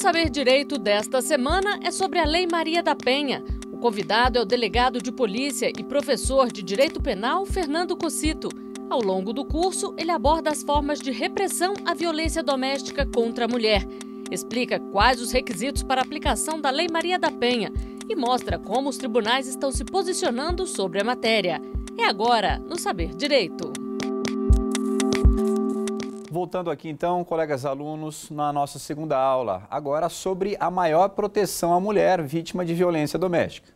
Saber Direito desta semana é sobre a Lei Maria da Penha. O convidado é o delegado de polícia e professor de direito penal Fernando Cocito. Ao longo do curso, ele aborda as formas de repressão à violência doméstica contra a mulher, explica quais os requisitos para a aplicação da Lei Maria da Penha e mostra como os tribunais estão se posicionando sobre a matéria. É agora no Saber Direito. Voltando aqui então, colegas alunos, na nossa segunda aula, agora sobre a maior proteção à mulher vítima de violência doméstica.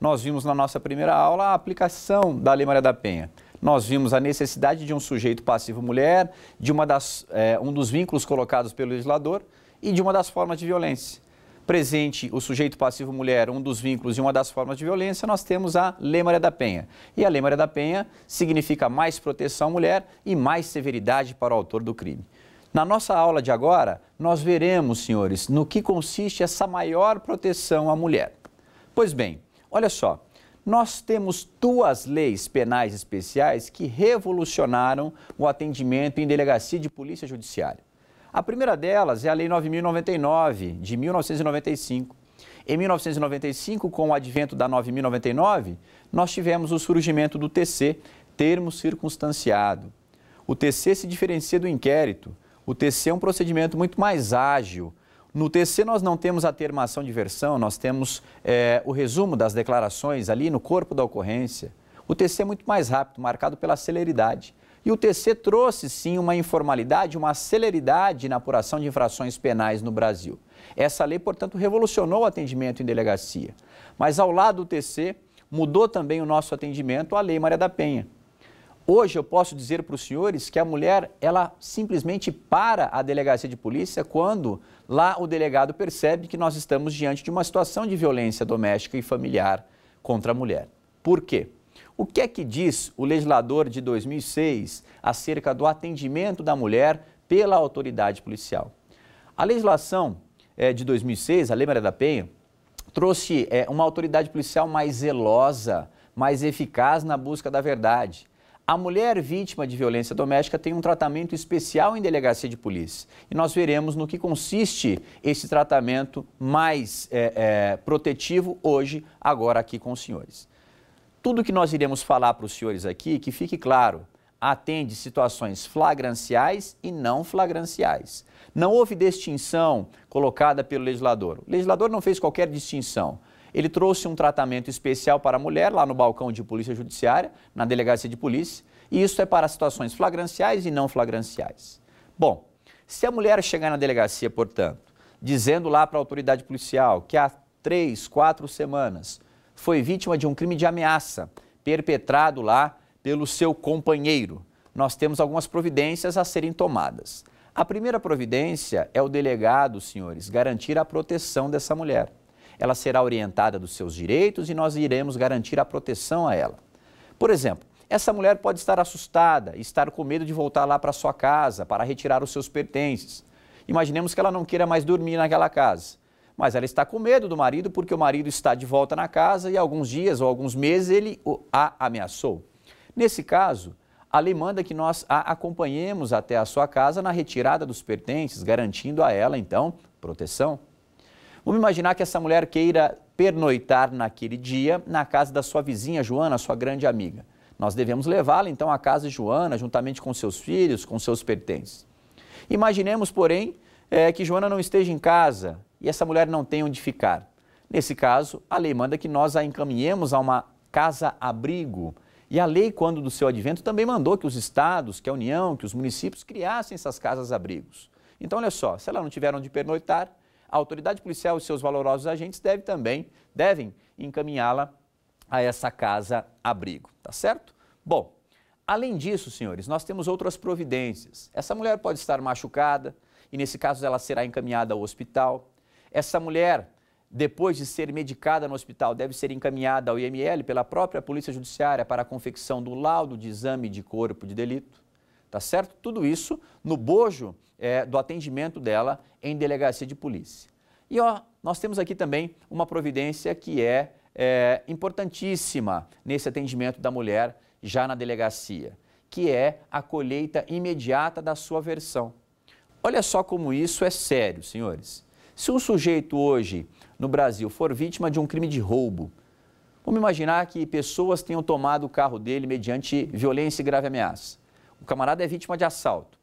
Nós vimos na nossa primeira aula a aplicação da Lei Maria da Penha. Nós vimos a necessidade de um sujeito passivo mulher, de uma das, é, um dos vínculos colocados pelo legislador e de uma das formas de violência presente o sujeito passivo mulher, um dos vínculos e uma das formas de violência, nós temos a Lei Maria da Penha. E a Lei Maria da Penha significa mais proteção à mulher e mais severidade para o autor do crime. Na nossa aula de agora, nós veremos, senhores, no que consiste essa maior proteção à mulher. Pois bem, olha só, nós temos duas leis penais especiais que revolucionaram o atendimento em delegacia de polícia judiciária. A primeira delas é a Lei 9099, de 1995. Em 1995, com o advento da 9099, nós tivemos o surgimento do TC, termo circunstanciado. O TC se diferencia do inquérito. O TC é um procedimento muito mais ágil. No TC nós não temos a termação de versão, nós temos é, o resumo das declarações ali no corpo da ocorrência. O TC é muito mais rápido, marcado pela celeridade. E o TC trouxe sim uma informalidade, uma celeridade na apuração de infrações penais no Brasil. Essa lei, portanto, revolucionou o atendimento em delegacia. Mas ao lado do TC, mudou também o nosso atendimento a Lei Maria da Penha. Hoje eu posso dizer para os senhores que a mulher, ela simplesmente para a delegacia de polícia quando lá o delegado percebe que nós estamos diante de uma situação de violência doméstica e familiar contra a mulher. Por quê? O que é que diz o legislador de 2006 acerca do atendimento da mulher pela autoridade policial? A legislação é, de 2006, a Lei Maria da Penha, trouxe é, uma autoridade policial mais zelosa, mais eficaz na busca da verdade. A mulher vítima de violência doméstica tem um tratamento especial em delegacia de polícia. E nós veremos no que consiste esse tratamento mais é, é, protetivo hoje, agora aqui com os senhores. Tudo que nós iremos falar para os senhores aqui, que fique claro, atende situações flagranciais e não flagranciais. Não houve distinção colocada pelo legislador. O legislador não fez qualquer distinção. Ele trouxe um tratamento especial para a mulher lá no balcão de polícia judiciária, na delegacia de polícia, e isso é para situações flagranciais e não flagranciais. Bom, se a mulher chegar na delegacia, portanto, dizendo lá para a autoridade policial que há três, quatro semanas foi vítima de um crime de ameaça perpetrado lá pelo seu companheiro. Nós temos algumas providências a serem tomadas. A primeira providência é o delegado, senhores, garantir a proteção dessa mulher. Ela será orientada dos seus direitos e nós iremos garantir a proteção a ela. Por exemplo, essa mulher pode estar assustada, estar com medo de voltar lá para sua casa para retirar os seus pertences. Imaginemos que ela não queira mais dormir naquela casa mas ela está com medo do marido porque o marido está de volta na casa e alguns dias ou alguns meses ele a ameaçou. Nesse caso, a lei manda que nós a acompanhemos até a sua casa na retirada dos pertences, garantindo a ela, então, proteção. Vamos imaginar que essa mulher queira pernoitar naquele dia na casa da sua vizinha Joana, sua grande amiga. Nós devemos levá-la então à casa de Joana, juntamente com seus filhos, com seus pertences. Imaginemos, porém, é, que Joana não esteja em casa e essa mulher não tem onde ficar. Nesse caso, a lei manda que nós a encaminhemos a uma casa-abrigo. E a lei, quando do seu advento, também mandou que os estados, que a União, que os municípios criassem essas casas-abrigos. Então, olha só, se ela não tiver onde pernoitar, a autoridade policial e seus valorosos agentes devem também, devem encaminhá-la a essa casa-abrigo, tá certo? Bom, além disso, senhores, nós temos outras providências. Essa mulher pode estar machucada e, nesse caso, ela será encaminhada ao hospital. Essa mulher, depois de ser medicada no hospital, deve ser encaminhada ao IML pela própria Polícia Judiciária para a confecção do laudo de exame de corpo de delito. Tá certo? Tudo isso no bojo é, do atendimento dela em delegacia de polícia. E ó, nós temos aqui também uma providência que é, é importantíssima nesse atendimento da mulher já na delegacia, que é a colheita imediata da sua versão. Olha só como isso é sério, senhores. Se um sujeito hoje no Brasil for vítima de um crime de roubo, vamos imaginar que pessoas tenham tomado o carro dele mediante violência e grave ameaça. O camarada é vítima de assalto.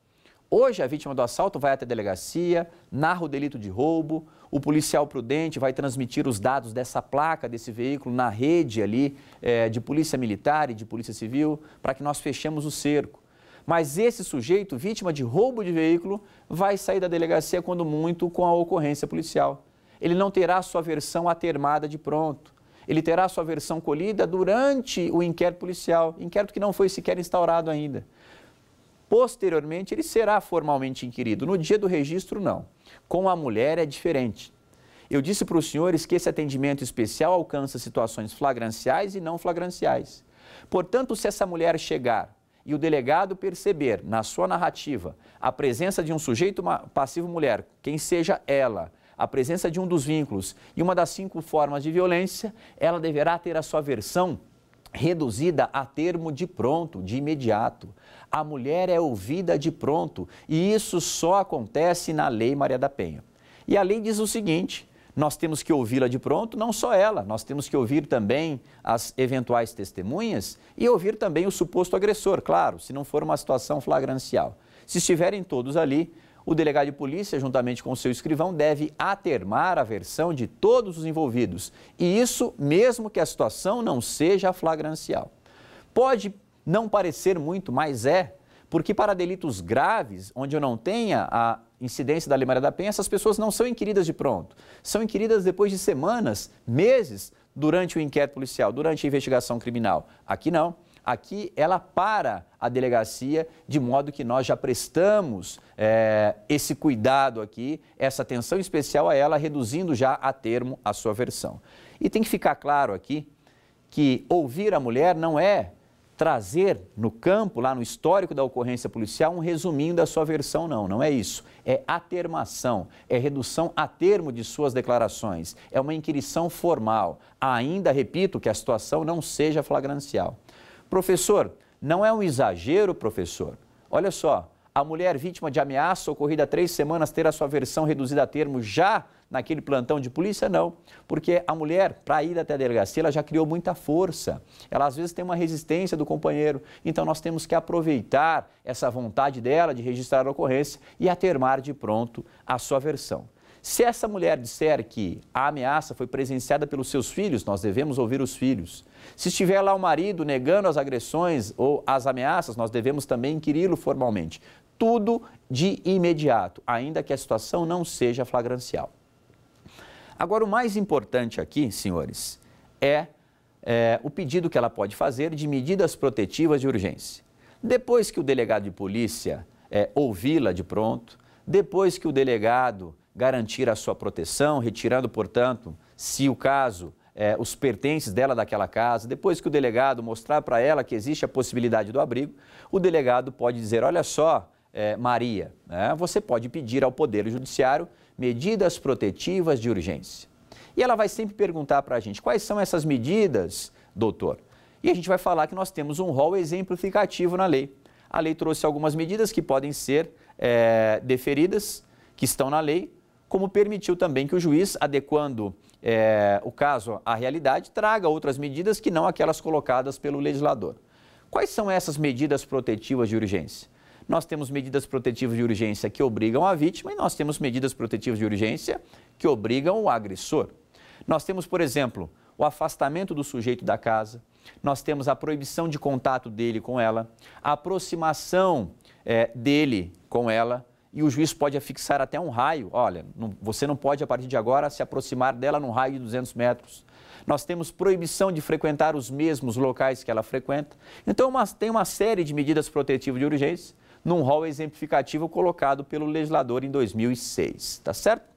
Hoje, a vítima do assalto vai até a delegacia, narra o delito de roubo, o policial prudente vai transmitir os dados dessa placa, desse veículo, na rede ali é, de polícia militar e de polícia civil, para que nós fechemos o cerco. Mas esse sujeito, vítima de roubo de veículo, vai sair da delegacia quando muito com a ocorrência policial. Ele não terá sua versão atermada de pronto. Ele terá sua versão colhida durante o inquérito policial, inquérito que não foi sequer instaurado ainda. Posteriormente, ele será formalmente inquirido. No dia do registro, não. Com a mulher é diferente. Eu disse para os senhores que esse atendimento especial alcança situações flagranciais e não flagranciais. Portanto, se essa mulher chegar e o delegado perceber na sua narrativa a presença de um sujeito passivo mulher, quem seja ela, a presença de um dos vínculos e uma das cinco formas de violência, ela deverá ter a sua versão reduzida a termo de pronto, de imediato. A mulher é ouvida de pronto e isso só acontece na Lei Maria da Penha. E a lei diz o seguinte: nós temos que ouvi-la de pronto, não só ela, nós temos que ouvir também as eventuais testemunhas e ouvir também o suposto agressor, claro, se não for uma situação flagrancial. Se estiverem todos ali, o delegado de polícia, juntamente com o seu escrivão, deve atermar a versão de todos os envolvidos. E isso mesmo que a situação não seja flagrancial. Pode não parecer muito, mas é, porque para delitos graves, onde eu não tenha a incidência da Lei Maria da Penha, essas pessoas não são inquiridas de pronto. São inquiridas depois de semanas, meses, durante o inquérito policial, durante a investigação criminal. Aqui não. Aqui ela para a delegacia, de modo que nós já prestamos é, esse cuidado aqui, essa atenção especial a ela, reduzindo já a termo a sua versão. E tem que ficar claro aqui que ouvir a mulher não é trazer no campo, lá no histórico da ocorrência policial, um resuminho da sua versão, não. Não é isso. É atermação, é redução a termo de suas declarações, é uma inquirição formal. Ainda repito que a situação não seja flagrancial. Professor, não é um exagero, professor? Olha só, a mulher vítima de ameaça ocorrida há três semanas ter a sua versão reduzida a termo já naquele plantão de polícia, não. Porque a mulher, para ir até a delegacia, ela já criou muita força. Ela às vezes tem uma resistência do companheiro. Então nós temos que aproveitar essa vontade dela de registrar a ocorrência e atermar de pronto a sua versão. Se essa mulher disser que a ameaça foi presenciada pelos seus filhos, nós devemos ouvir os filhos. Se estiver lá o marido negando as agressões ou as ameaças, nós devemos também inquiri-lo formalmente. Tudo de imediato, ainda que a situação não seja flagrancial. Agora, o mais importante aqui, senhores, é, é o pedido que ela pode fazer de medidas protetivas de urgência. Depois que o delegado de polícia é, ouvi-la de pronto, depois que o delegado garantir a sua proteção, retirando, portanto, se o caso, é, os pertences dela daquela casa, depois que o delegado mostrar para ela que existe a possibilidade do abrigo, o delegado pode dizer: olha só, é, Maria, né, você pode pedir ao Poder Judiciário medidas protetivas de urgência. E ela vai sempre perguntar para a gente: quais são essas medidas, doutor? E a gente vai falar que nós temos um rol exemplificativo na lei. A lei trouxe algumas medidas que podem ser é, deferidas, que estão na lei, como permitiu também que o juiz, adequando é, o caso à realidade, traga outras medidas que não aquelas colocadas pelo legislador. Quais são essas medidas protetivas de urgência? Nós temos medidas protetivas de urgência que obrigam a vítima e nós temos medidas protetivas de urgência que obrigam o agressor. Nós temos, por exemplo, o afastamento do sujeito da casa, nós temos a proibição de contato dele com ela, a aproximação é, dele com ela, e o juiz pode afixar até um raio. Olha, não, você não pode, a partir de agora, se aproximar dela num raio de 200 metros. Nós temos proibição de frequentar os mesmos locais que ela frequenta. Então, uma, tem uma série de medidas protetivas de urgência num rol exemplificativo colocado pelo legislador em 2006, tá certo?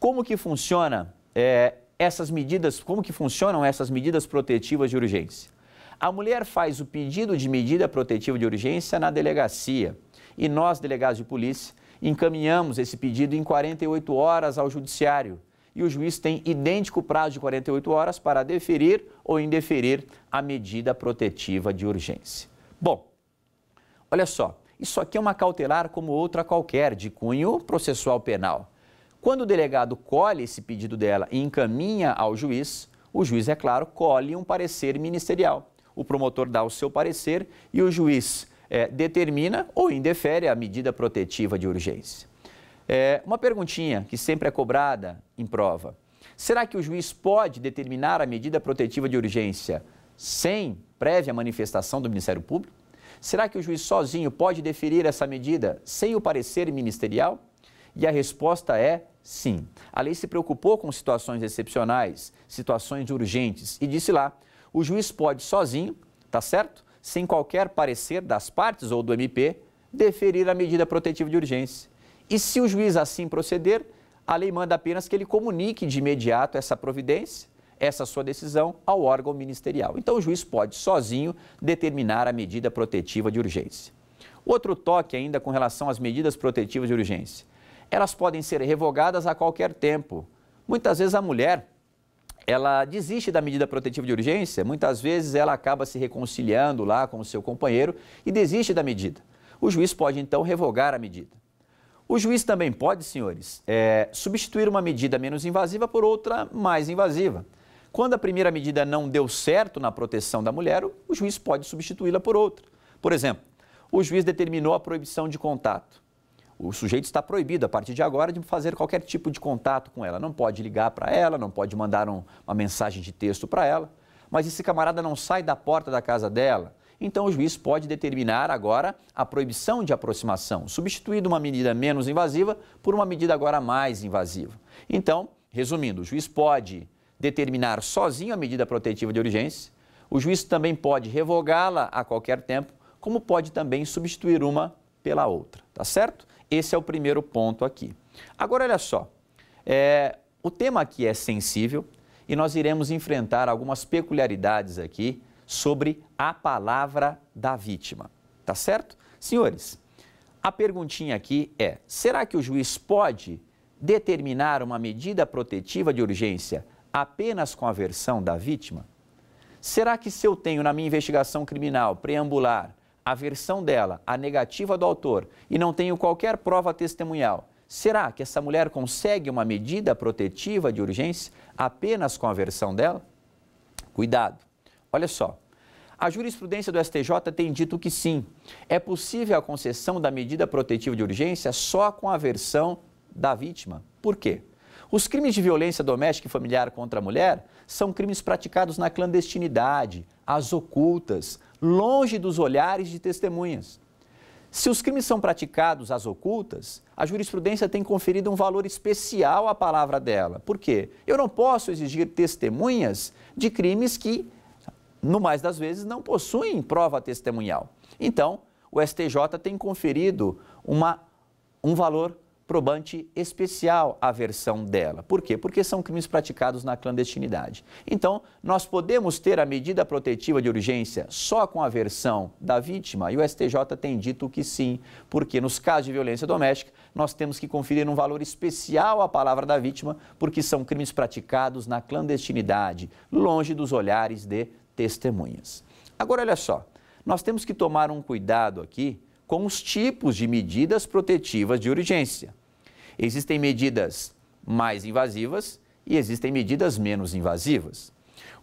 Como que funciona é, essas medidas, como que funcionam essas medidas protetivas de urgência? A mulher faz o pedido de medida protetiva de urgência na delegacia e nós, delegados de polícia, encaminhamos esse pedido em 48 horas ao judiciário e o juiz tem idêntico prazo de 48 horas para deferir ou indeferir a medida protetiva de urgência. Bom, olha só, isso aqui é uma cautelar como outra qualquer, de cunho processual penal. Quando o delegado colhe esse pedido dela e encaminha ao juiz, o juiz, é claro, colhe um parecer ministerial. O promotor dá o seu parecer e o juiz é, determina ou indefere a medida protetiva de urgência. É, uma perguntinha que sempre é cobrada em prova. Será que o juiz pode determinar a medida protetiva de urgência sem prévia manifestação do Ministério Público? Será que o juiz sozinho pode deferir essa medida sem o parecer ministerial? E a resposta é sim. A lei se preocupou com situações excepcionais, situações urgentes e disse lá: o juiz pode sozinho, tá certo? Sem qualquer parecer das partes ou do MP, deferir a medida protetiva de urgência. E se o juiz assim proceder, a lei manda apenas que ele comunique de imediato essa providência essa sua decisão ao órgão ministerial. Então, o juiz pode, sozinho, determinar a medida protetiva de urgência. Outro toque ainda com relação às medidas protetivas de urgência. Elas podem ser revogadas a qualquer tempo. Muitas vezes a mulher, ela desiste da medida protetiva de urgência, muitas vezes ela acaba se reconciliando lá com o seu companheiro e desiste da medida. O juiz pode então revogar a medida. O juiz também pode, senhores, é, substituir uma medida menos invasiva por outra mais invasiva. Quando a primeira medida não deu certo na proteção da mulher, o juiz pode substituí-la por outra. Por exemplo, o juiz determinou a proibição de contato. O sujeito está proibido, a partir de agora, de fazer qualquer tipo de contato com ela. Não pode ligar para ela, não pode mandar um, uma mensagem de texto para ela. Mas esse camarada não sai da porta da casa dela. Então, o juiz pode determinar agora a proibição de aproximação, substituindo uma medida menos invasiva por uma medida agora mais invasiva. Então, resumindo, o juiz pode determinar sozinho a medida protetiva de urgência, o juiz também pode revogá-la a qualquer tempo, como pode também substituir uma pela outra, tá certo? Esse é o primeiro ponto aqui. Agora, olha só, é, o tema aqui é sensível e nós iremos enfrentar algumas peculiaridades aqui sobre a palavra da vítima, tá certo? Senhores, a perguntinha aqui é: será que o juiz pode determinar uma medida protetiva de urgência apenas com a versão da vítima? Será que se eu tenho na minha investigação criminal preambular a versão dela, a negativa do autor, e não tenho qualquer prova testemunhal, será que essa mulher consegue uma medida protetiva de urgência apenas com a versão dela? Cuidado. Olha só. A jurisprudência do STJ tem dito que sim, é possível a concessão da medida protetiva de urgência só com a versão da vítima. Por quê? Os crimes de violência doméstica e familiar contra a mulher são crimes praticados na clandestinidade, às ocultas, longe dos olhares de testemunhas. Se os crimes são praticados às ocultas, a jurisprudência tem conferido um valor especial à palavra dela. Por quê? Eu não posso exigir testemunhas de crimes que, no mais das vezes, não possuem prova testemunhal. Então, o STJ tem conferido uma, um valor probante especial a versão dela. Por quê? Porque são crimes praticados na clandestinidade. Então, nós podemos ter a medida protetiva de urgência só com a versão da vítima? E o STJ tem dito que sim, porque nos casos de violência doméstica, nós temos que conferir um valor especial à palavra da vítima, porque são crimes praticados na clandestinidade, longe dos olhares de testemunhas. Agora, olha só, nós temos que tomar um cuidado aqui com os tipos de medidas protetivas de urgência. Existem medidas mais invasivas e existem medidas menos invasivas.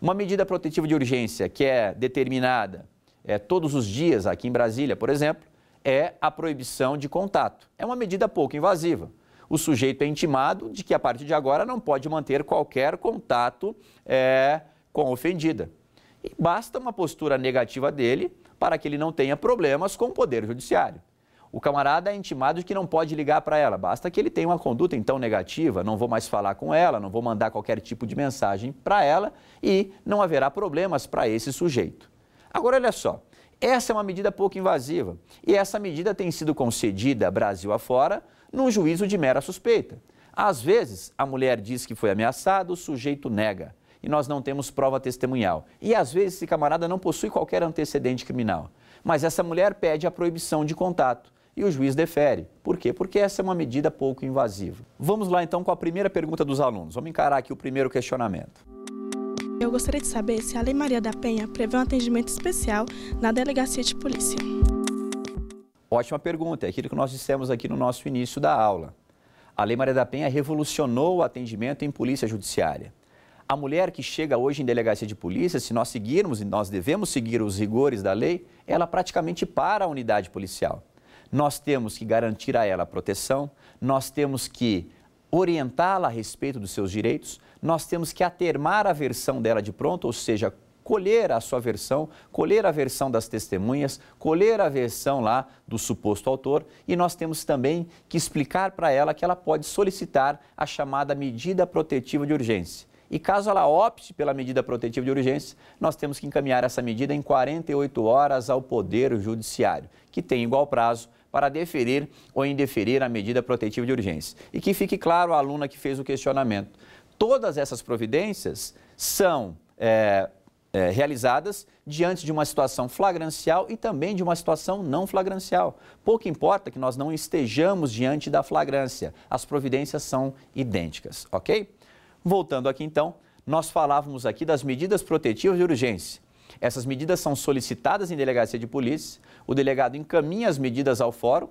Uma medida protetiva de urgência que é determinada é, todos os dias aqui em Brasília, por exemplo, é a proibição de contato. É uma medida pouco invasiva. O sujeito é intimado de que a partir de agora não pode manter qualquer contato é, com a ofendida. E basta uma postura negativa dele para que ele não tenha problemas com o Poder Judiciário. O camarada é intimado de que não pode ligar para ela, basta que ele tenha uma conduta então negativa, não vou mais falar com ela, não vou mandar qualquer tipo de mensagem para ela e não haverá problemas para esse sujeito. Agora, olha só, essa é uma medida pouco invasiva e essa medida tem sido concedida Brasil afora num juízo de mera suspeita. Às vezes, a mulher diz que foi ameaçada, o sujeito nega e nós não temos prova testemunhal. E às vezes esse camarada não possui qualquer antecedente criminal. Mas essa mulher pede a proibição de contato e o juiz defere. Por quê? Porque essa é uma medida pouco invasiva. Vamos lá então com a primeira pergunta dos alunos. Vamos encarar aqui o primeiro questionamento. Eu gostaria de saber se a Lei Maria da Penha prevê um atendimento especial na delegacia de polícia. Ótima pergunta, é aquilo que nós dissemos aqui no nosso início da aula. A Lei Maria da Penha revolucionou o atendimento em polícia judiciária a mulher que chega hoje em delegacia de polícia, se nós seguirmos e nós devemos seguir os rigores da lei, ela praticamente para a unidade policial. Nós temos que garantir a ela a proteção, nós temos que orientá-la a respeito dos seus direitos, nós temos que atermar a versão dela de pronto, ou seja, colher a sua versão, colher a versão das testemunhas, colher a versão lá do suposto autor e nós temos também que explicar para ela que ela pode solicitar a chamada medida protetiva de urgência. E caso ela opte pela medida protetiva de urgência, nós temos que encaminhar essa medida em 48 horas ao Poder Judiciário, que tem igual prazo para deferir ou indeferir a medida protetiva de urgência. E que fique claro à aluna que fez o questionamento. Todas essas providências são é, é, realizadas diante de uma situação flagrancial e também de uma situação não flagrancial. Pouco importa que nós não estejamos diante da flagrância, as providências são idênticas, ok? Voltando aqui então, nós falávamos aqui das medidas protetivas de urgência. Essas medidas são solicitadas em delegacia de polícia, o delegado encaminha as medidas ao fórum.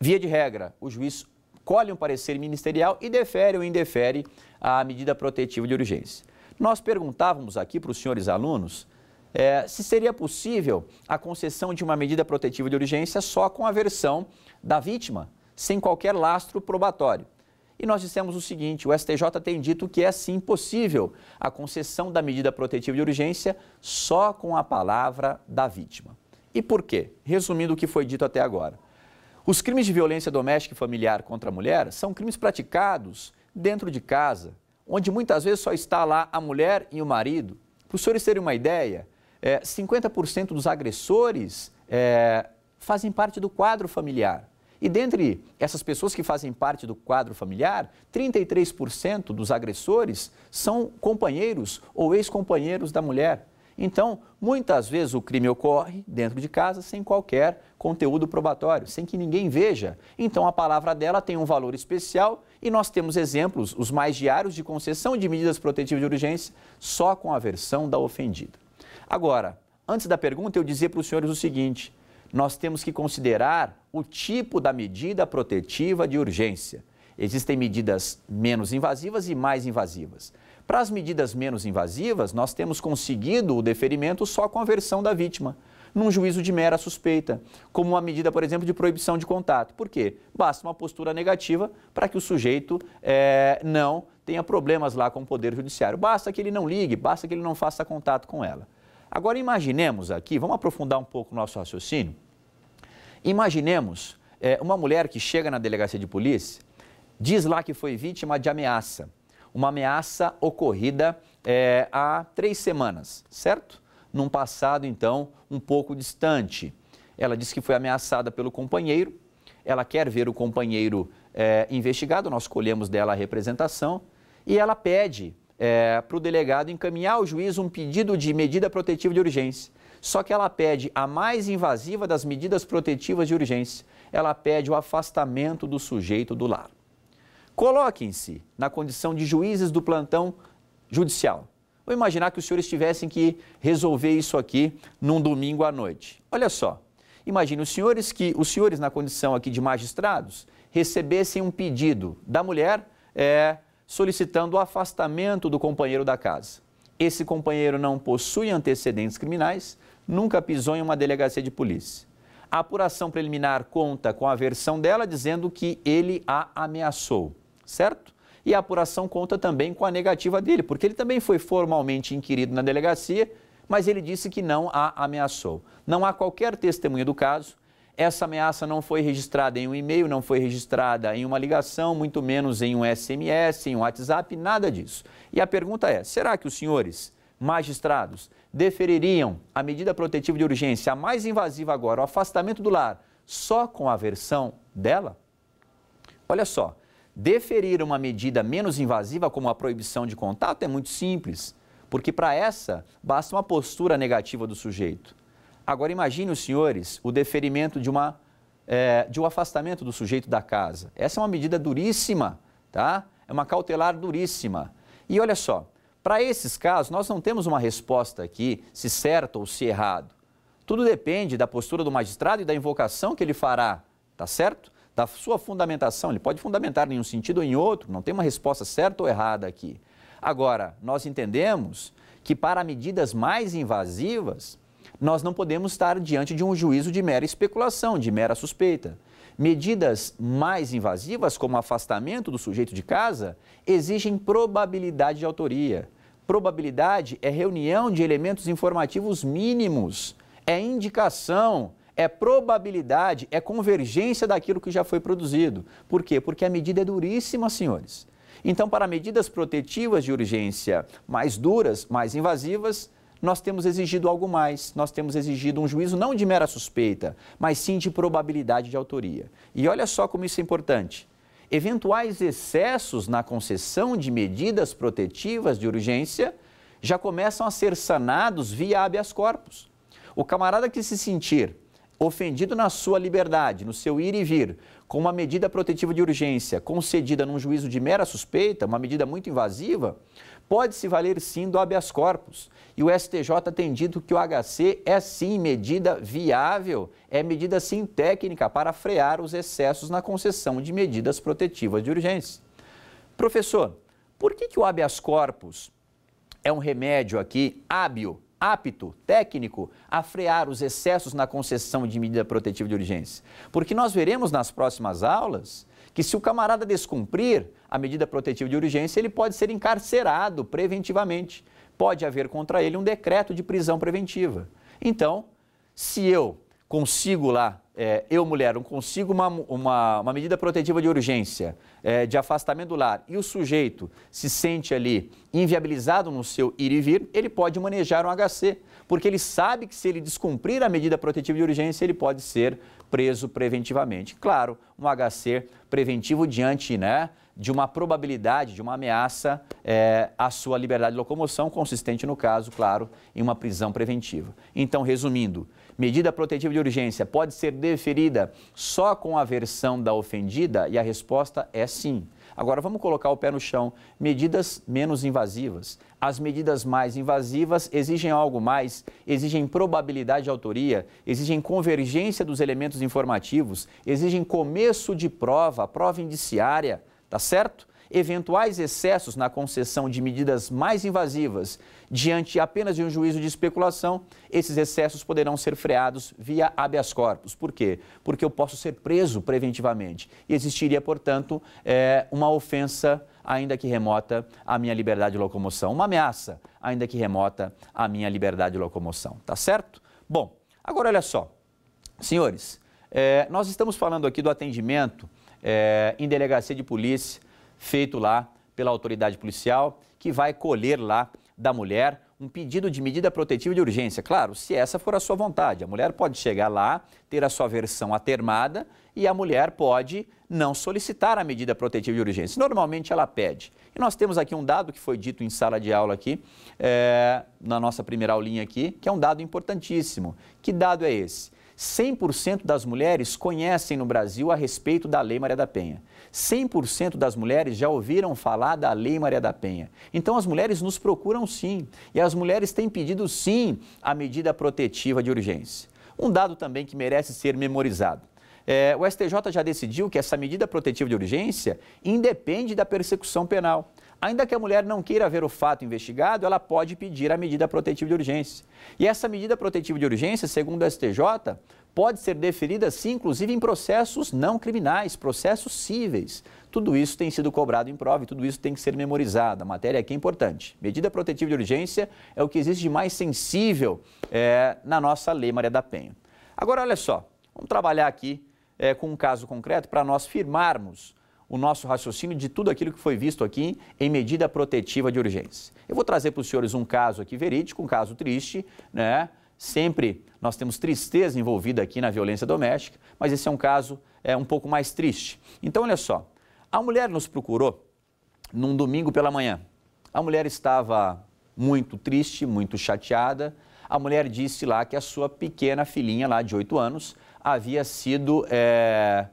Via de regra, o juiz colhe um parecer ministerial e defere ou indefere a medida protetiva de urgência. Nós perguntávamos aqui para os senhores alunos é, se seria possível a concessão de uma medida protetiva de urgência só com a versão da vítima, sem qualquer lastro probatório. E nós dissemos o seguinte: o STJ tem dito que é sim possível a concessão da medida protetiva de urgência só com a palavra da vítima. E por quê? Resumindo o que foi dito até agora. Os crimes de violência doméstica e familiar contra a mulher são crimes praticados dentro de casa, onde muitas vezes só está lá a mulher e o marido. Para os senhores terem uma ideia, é, eh, 50% dos agressores é, fazem parte do quadro familiar. E dentre essas pessoas que fazem parte do quadro familiar, 33% dos agressores são companheiros ou ex-companheiros da mulher. Então, muitas vezes o crime ocorre dentro de casa sem qualquer conteúdo probatório, sem que ninguém veja. Então, a palavra dela tem um valor especial e nós temos exemplos, os mais diários, de concessão de medidas protetivas de urgência só com a versão da ofendida. Agora, antes da pergunta, eu dizia para os senhores o seguinte: nós temos que considerar o tipo da medida protetiva de urgência. Existem medidas menos invasivas e mais invasivas. Para as medidas menos invasivas, nós temos conseguido o deferimento só com a versão da vítima, num juízo de mera suspeita, como uma medida, por exemplo, de proibição de contato. Por quê? Basta uma postura negativa para que o sujeito é, não tenha problemas lá com o Poder Judiciário. Basta que ele não ligue, basta que ele não faça contato com ela. Agora imaginemos aqui, vamos aprofundar um pouco o nosso raciocínio. Imaginemos é, uma mulher que chega na delegacia de polícia, diz lá que foi vítima de ameaça. Uma ameaça ocorrida é, há três semanas, certo? Num passado, então, um pouco distante. Ela diz que foi ameaçada pelo companheiro, ela quer ver o companheiro é, investigado, nós colhemos dela a representação, e ela pede é, para o delegado encaminhar ao juiz um pedido de medida protetiva de urgência. Só que ela pede a mais invasiva das medidas protetivas de urgência. Ela pede o afastamento do sujeito do lar. Coloquem-se na condição de juízes do plantão judicial. Vou imaginar que os senhores tivessem que resolver isso aqui num domingo à noite. Olha só. Imagine os senhores que os senhores na condição aqui de magistrados recebessem um pedido da mulher é, solicitando o afastamento do companheiro da casa. Esse companheiro não possui antecedentes criminais, nunca pisou em uma delegacia de polícia. A apuração preliminar conta com a versão dela dizendo que ele a ameaçou, certo? E a apuração conta também com a negativa dele, porque ele também foi formalmente inquirido na delegacia, mas ele disse que não a ameaçou. Não há qualquer testemunha do caso essa ameaça não foi registrada em um e-mail, não foi registrada em uma ligação, muito menos em um SMS, em um WhatsApp, nada disso. E a pergunta é: será que os senhores magistrados defeririam a medida protetiva de urgência, a mais invasiva agora, o afastamento do lar, só com a versão dela? Olha só, deferir uma medida menos invasiva, como a proibição de contato, é muito simples, porque para essa basta uma postura negativa do sujeito. Agora imagine os senhores o deferimento de, uma, é, de um afastamento do sujeito da casa. Essa é uma medida duríssima, tá? É uma cautelar duríssima. E olha só, para esses casos nós não temos uma resposta aqui se certo ou se errado. Tudo depende da postura do magistrado e da invocação que ele fará, tá certo? Da sua fundamentação, ele pode fundamentar em um sentido ou em outro, não tem uma resposta certa ou errada aqui. Agora, nós entendemos que para medidas mais invasivas, nós não podemos estar diante de um juízo de mera especulação, de mera suspeita. Medidas mais invasivas, como afastamento do sujeito de casa, exigem probabilidade de autoria. Probabilidade é reunião de elementos informativos mínimos, é indicação, é probabilidade, é convergência daquilo que já foi produzido. Por quê? Porque a medida é duríssima, senhores. Então, para medidas protetivas de urgência mais duras, mais invasivas, nós temos exigido algo mais. Nós temos exigido um juízo não de mera suspeita, mas sim de probabilidade de autoria. E olha só como isso é importante. Eventuais excessos na concessão de medidas protetivas de urgência já começam a ser sanados via habeas corpus. O camarada que se sentir ofendido na sua liberdade, no seu ir e vir, com uma medida protetiva de urgência concedida num juízo de mera suspeita, uma medida muito invasiva, pode se valer sim do habeas corpus. E o STJ tem dito que o HC é sim medida viável, é medida sim técnica para frear os excessos na concessão de medidas protetivas de urgência. Professor, por que, que o habeas corpus é um remédio aqui hábil, apto, técnico a frear os excessos na concessão de medida protetiva de urgência? Porque nós veremos nas próximas aulas que se o camarada descumprir a medida protetiva de urgência, ele pode ser encarcerado preventivamente. Pode haver contra ele um decreto de prisão preventiva. Então, se eu consigo lá, é, eu mulher, não consigo uma, uma, uma, medida protetiva de urgência, é, de afastamento do lar, e o sujeito se sente ali inviabilizado no seu ir e vir, ele pode manejar um HC, porque ele sabe que se ele descumprir a medida protetiva de urgência, ele pode ser preso preventivamente. Claro, um HC preventivo diante né, de uma probabilidade, de uma ameaça é, à sua liberdade de locomoção, consistente, no caso, claro, em uma prisão preventiva. Então, resumindo, medida protetiva de urgência pode ser deferida só com a versão da ofendida? E a resposta é sim. Agora vamos colocar o pé no chão. Medidas menos invasivas. As medidas mais invasivas exigem algo mais, exigem probabilidade de autoria, exigem convergência dos elementos informativos, exigem começo de prova, prova indiciária, tá certo? eventuais excessos na concessão de medidas mais invasivas diante apenas de um juízo de especulação, esses excessos poderão ser freados via habeas corpus. Por quê? Porque eu posso ser preso preventivamente e existiria, portanto, é, uma ofensa ainda que remota à minha liberdade de locomoção, uma ameaça, ainda que remota à minha liberdade de locomoção, tá certo? Bom, agora olha só, senhores, é, nós estamos falando aqui do atendimento é, em delegacia de polícia feito lá pela autoridade policial, que vai colher lá da mulher um pedido de medida protetiva de urgência. Claro, se essa for a sua vontade. A mulher pode chegar lá, ter a sua versão atermada e a mulher pode não solicitar a medida protetiva de urgência. Normalmente ela pede. E nós temos aqui um dado que foi dito em sala de aula aqui, é, na nossa primeira aulinha aqui, que é um dado importantíssimo. Que dado é esse? 100% das mulheres conhecem no Brasil a respeito da Lei Maria da Penha. 100% das mulheres já ouviram falar da Lei Maria da Penha. Então as mulheres nos procuram sim, e as mulheres têm pedido sim a medida protetiva de urgência. Um dado também que merece ser memorizado. É, o STJ já decidiu que essa medida protetiva de urgência independe da persecução penal. Ainda que a mulher não queira ver o fato investigado, ela pode pedir a medida protetiva de urgência. E essa medida protetiva de urgência, segundo o STJ, pode ser deferida, sim, inclusive em processos não criminais, processos cíveis. Tudo isso tem sido cobrado em prova e tudo isso tem que ser memorizado. A matéria aqui é importante. Medida protetiva de urgência é o que existe de mais sensível é, na nossa Lei Maria da Penha. Agora, olha só, vamos trabalhar aqui é, com um caso concreto para nós firmarmos o nosso raciocínio de tudo aquilo que foi visto aqui em medida protetiva de urgência. Eu vou trazer para os senhores um caso aqui verídico, um caso triste, né? Sempre nós temos tristeza envolvida aqui na violência doméstica, mas esse é um caso é, um pouco mais triste. Então, olha só, a mulher nos procurou num domingo pela manhã. A mulher estava muito triste, muito chateada. A mulher disse lá que a sua pequena filhinha lá de 8 anos havia sido é,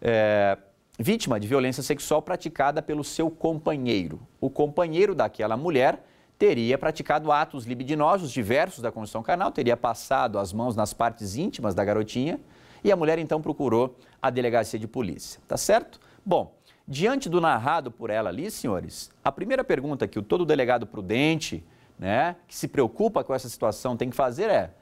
é, vítima de violência sexual praticada pelo seu companheiro. O companheiro daquela mulher teria praticado atos libidinosos diversos da condição canal, teria passado as mãos nas partes íntimas da garotinha e a mulher então procurou a delegacia de polícia, tá certo? Bom, diante do narrado por ela ali, senhores, a primeira pergunta que o todo delegado prudente, né, que se preocupa com essa situação tem que fazer é: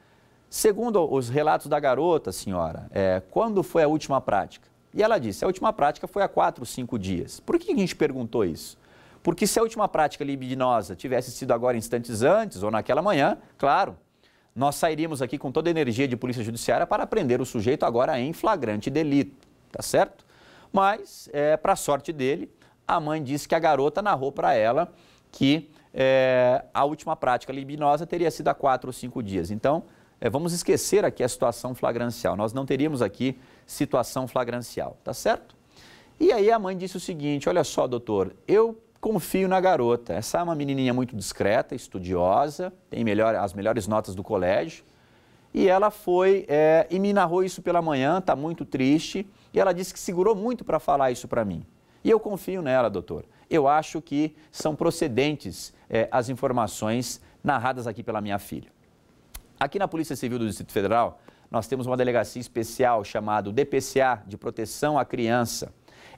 segundo os relatos da garota, senhora, é, quando foi a última prática? E ela disse: a última prática foi há quatro, cinco dias. Por que a gente perguntou isso? Porque se a última prática libidinosa tivesse sido agora instantes antes ou naquela manhã, claro, nós sairíamos aqui com toda a energia de polícia judiciária para prender o sujeito agora em flagrante delito, tá certo? Mas, é, para sorte dele, a mãe disse que a garota narrou para ela que é, a última prática libidinosa teria sido há quatro ou cinco dias. Então, é, vamos esquecer aqui a situação flagrancial. Nós não teríamos aqui situação flagrancial, tá certo? E aí a mãe disse o seguinte: Olha só, doutor, eu confio na garota. Essa é uma menininha muito discreta, estudiosa, tem melhor, as melhores notas do colégio. E ela foi é, e me narrou isso pela manhã, está muito triste. E ela disse que segurou muito para falar isso para mim. E eu confio nela, doutor. Eu acho que são procedentes é, as informações narradas aqui pela minha filha. Aqui na Polícia Civil do Distrito Federal, nós temos uma delegacia especial chamada DPCA, de Proteção à Criança.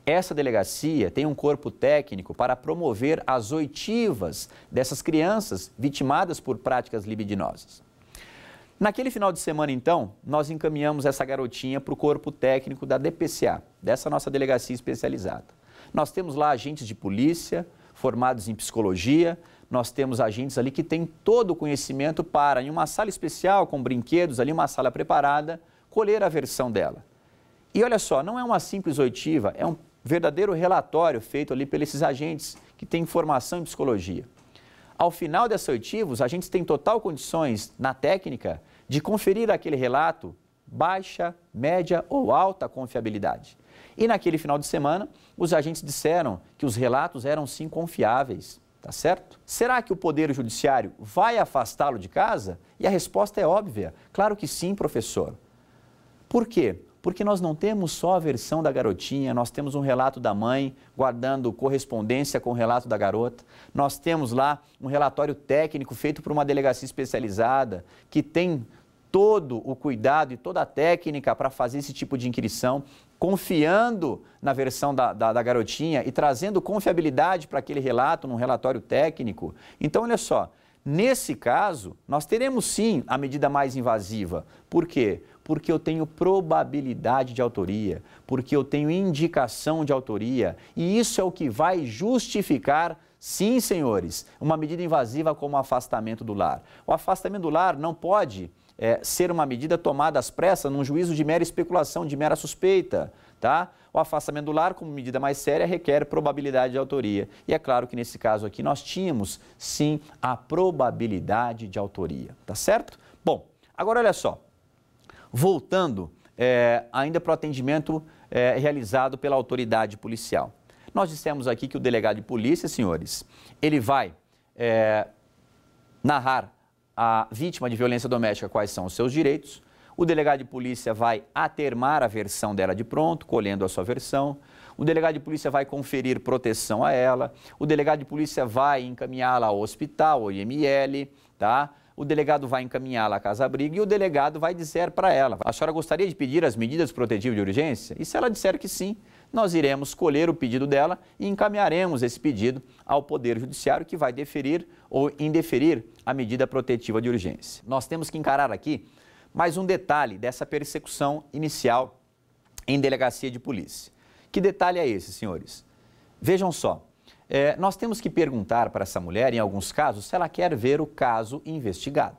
Essa delegacia tem um corpo técnico para promover as oitivas dessas crianças vitimadas por práticas libidinosas. Naquele final de semana, então, nós encaminhamos essa garotinha para o corpo técnico da DPCA, dessa nossa delegacia especializada. Nós temos lá agentes de polícia, formados em psicologia, nós temos agentes ali que têm todo o conhecimento para, em uma sala especial, com brinquedos ali, uma sala preparada, colher a versão dela. E olha só, não é uma simples oitiva, é um verdadeiro relatório feito ali pelos esses agentes que têm formação em psicologia. Ao final dessa oitiva, os agentes têm total condições, na técnica, de conferir aquele relato baixa, média ou alta confiabilidade. E naquele final de semana, os agentes disseram que os relatos eram sim confiáveis. Tá certo? Será que o Poder Judiciário vai afastá-lo de casa? E a resposta é óbvia. Claro que sim, professor. Por quê? Porque nós não temos só a versão da garotinha, nós temos um relato da mãe guardando correspondência com o relato da garota. Nós temos lá um relatório técnico feito por uma delegacia especializada que tem todo o cuidado e toda a técnica para fazer esse tipo de inquirição, confiando na versão da, da, da garotinha e trazendo confiabilidade para aquele relato num relatório técnico. Então, olha só, nesse caso, nós teremos sim a medida mais invasiva. Por quê? Porque eu tenho probabilidade de autoria, porque eu tenho indicação de autoria, e isso é o que vai justificar Sim, senhores, uma medida invasiva como o afastamento do lar. O afastamento do lar não pode é, ser uma medida tomada às pressas num juízo de mera especulação, de mera suspeita, tá? O afastamento do lar, como medida mais séria, requer probabilidade de autoria. E é claro que nesse caso aqui nós tínhamos, sim, a probabilidade de autoria, tá certo? Bom, agora olha só, voltando é, ainda para o atendimento é, realizado pela autoridade policial. Nós dissemos aqui que o delegado de polícia, senhores, ele vai é, narrar a vítima de violência doméstica quais são os seus direitos. O delegado de polícia vai atermar a versão dela de pronto, colhendo a sua versão. O delegado de polícia vai conferir proteção a ela. O delegado de polícia vai encaminhá-la ao hospital, ao IML, tá? o delegado vai encaminhá-la à Casa abrigo e o delegado vai dizer para ela: a senhora gostaria de pedir as medidas protetivas de urgência? E se ela disser que sim, nós iremos colher o pedido dela e encaminharemos esse pedido ao Poder Judiciário, que vai deferir ou indeferir a medida protetiva de urgência. Nós temos que encarar aqui mais um detalhe dessa persecução inicial em delegacia de polícia. Que detalhe é esse, senhores? Vejam só, é, nós temos que perguntar para essa mulher, em alguns casos, se ela quer ver o caso investigado.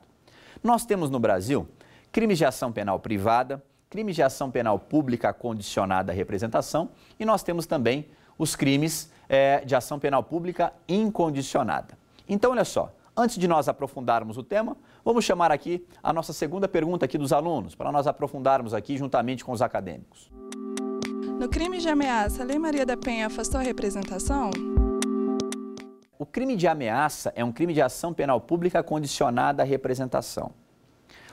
Nós temos no Brasil crimes de ação penal privada, crimes de ação penal pública condicionada à representação e nós temos também os crimes é, de ação penal pública incondicionada. Então, olha só, antes de nós aprofundarmos o tema, vamos chamar aqui a nossa segunda pergunta aqui dos alunos, para nós aprofundarmos aqui juntamente com os acadêmicos. No crime de ameaça, a Lei Maria da Penha afastou a representação? o crime de ameaça é um crime de ação penal pública condicionada à representação.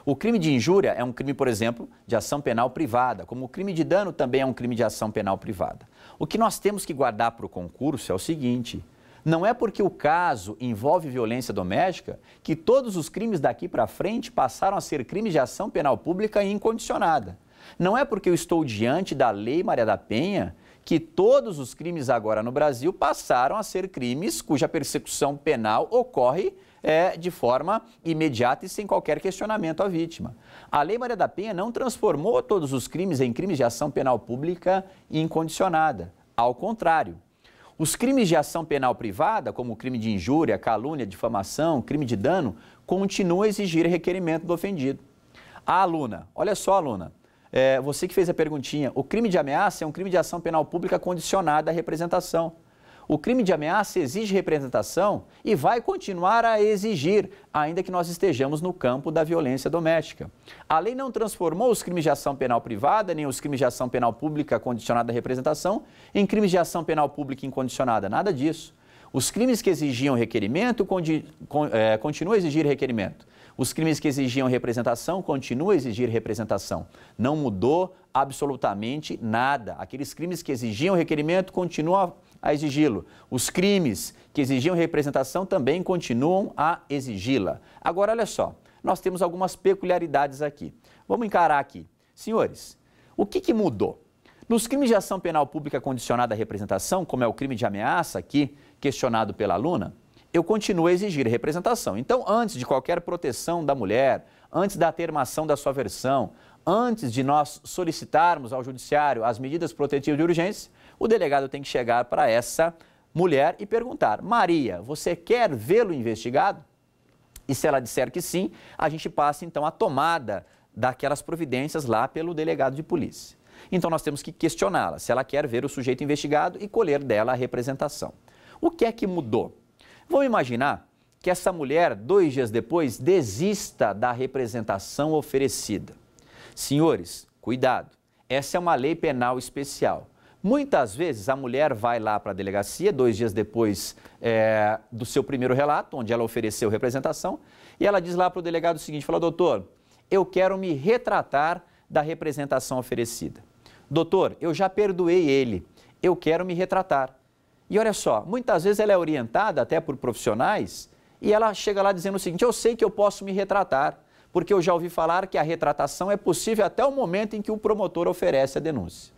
O crime de injúria é um crime, por exemplo, de ação penal privada, como o crime de dano também é um crime de ação penal privada. O que nós temos que guardar para o concurso é o seguinte: não é porque o caso envolve violência doméstica que todos os crimes daqui para frente passaram a ser crimes de ação penal pública incondicionada. Não é porque eu estou diante da Lei Maria da Penha que todos os crimes agora no Brasil passaram a ser crimes cuja persecução penal ocorre é, de forma imediata e sem qualquer questionamento à vítima. A Lei Maria da Penha não transformou todos os crimes em crimes de ação penal pública incondicionada. Ao contrário, os crimes de ação penal privada, como o crime de injúria, calúnia, difamação, crime de dano, continuam a exigir requerimento do ofendido. A ah, aluna, olha só, aluna, é, você que fez a perguntinha, o crime de ameaça é um crime de ação penal pública condicionada à representação. O crime de ameaça exige representação e vai continuar a exigir, ainda que nós estejamos no campo da violência doméstica. A lei não transformou os crimes de ação penal privada, nem os crimes de ação penal pública condicionada à representação, em crimes de ação penal pública incondicionada, nada disso. Os crimes que exigiam requerimento é, continuam a exigir requerimento. Os crimes que exigiam representação continuam a exigir representação. Não mudou absolutamente nada. Aqueles crimes que exigiam requerimento continuam a exigi-lo. Os crimes que exigiam representação também continuam a exigi-la. Agora, olha só, nós temos algumas peculiaridades aqui. Vamos encarar aqui. Senhores, o que, que mudou? Nos crimes de ação penal pública condicionada à representação, como é o crime de ameaça aqui, questionado pela aluna, eu continuo a exigir representação. Então, antes de qualquer proteção da mulher, antes da termação da sua versão, antes de nós solicitarmos ao judiciário as medidas protetivas de urgência, o delegado tem que chegar para essa mulher e perguntar: Maria, você quer vê-lo investigado? E se ela disser que sim, a gente passa então a tomada daquelas providências lá pelo delegado de polícia. Então nós temos que questioná-la se ela quer ver o sujeito investigado e colher dela a representação. O que é que mudou? Vamos imaginar que essa mulher, dois dias depois, desista da representação oferecida. Senhores, cuidado, essa é uma lei penal especial. Muitas vezes a mulher vai lá para a delegacia, dois dias depois é, do seu primeiro relato, onde ela ofereceu representação, e ela diz lá para o delegado o seguinte: fala, doutor, eu quero me retratar da representação oferecida. Doutor, eu já perdoei ele, eu quero me retratar. E olha só, muitas vezes ela é orientada até por profissionais e ela chega lá dizendo o seguinte: eu sei que eu posso me retratar, porque eu já ouvi falar que a retratação é possível até o momento em que o promotor oferece a denúncia.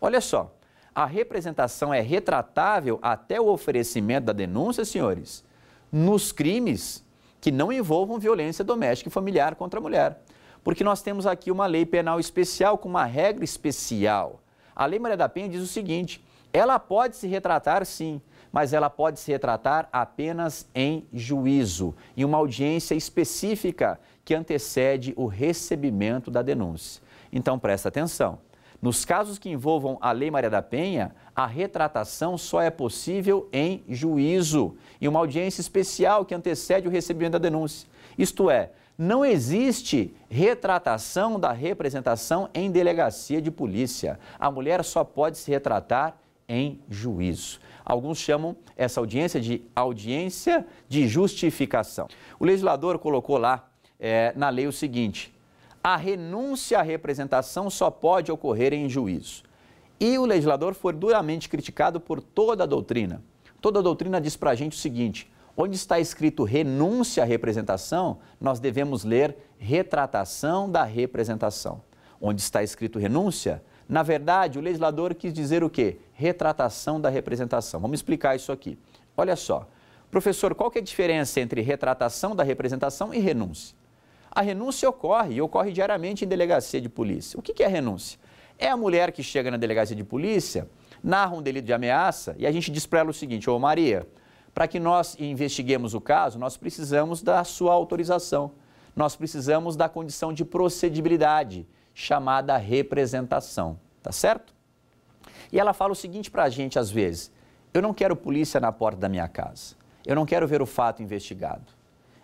Olha só, a representação é retratável até o oferecimento da denúncia, senhores, nos crimes que não envolvam violência doméstica e familiar contra a mulher. Porque nós temos aqui uma lei penal especial com uma regra especial. A Lei Maria da Penha diz o seguinte: ela pode se retratar, sim, mas ela pode se retratar apenas em juízo, em uma audiência específica que antecede o recebimento da denúncia. Então presta atenção. Nos casos que envolvam a Lei Maria da Penha, a retratação só é possível em juízo, em uma audiência especial que antecede o recebimento da denúncia. Isto é, não existe retratação da representação em delegacia de polícia. A mulher só pode se retratar em juízo. Alguns chamam essa audiência de audiência de justificação. O legislador colocou lá é, na lei o seguinte: a renúncia à representação só pode ocorrer em juízo. E o legislador foi duramente criticado por toda a doutrina. Toda a doutrina diz para a gente o seguinte: onde está escrito renúncia à representação, nós devemos ler retratação da representação. Onde está escrito renúncia, na verdade, o legislador quis dizer o quê? retratação da representação. Vamos explicar isso aqui. Olha só. Professor, qual que é a diferença entre retratação da representação e renúncia? A renúncia ocorre e ocorre diariamente em delegacia de polícia. O que, que é renúncia? É a mulher que chega na delegacia de polícia, narra um delito de ameaça e a gente diz para ela o seguinte: Ô Maria, para que nós investiguemos o caso, nós precisamos da sua autorização. Nós precisamos da condição de procedibilidade, chamada representação. Tá certo? E ela fala o seguinte para a gente às vezes: eu não quero polícia na porta da minha casa, eu não quero ver o fato investigado.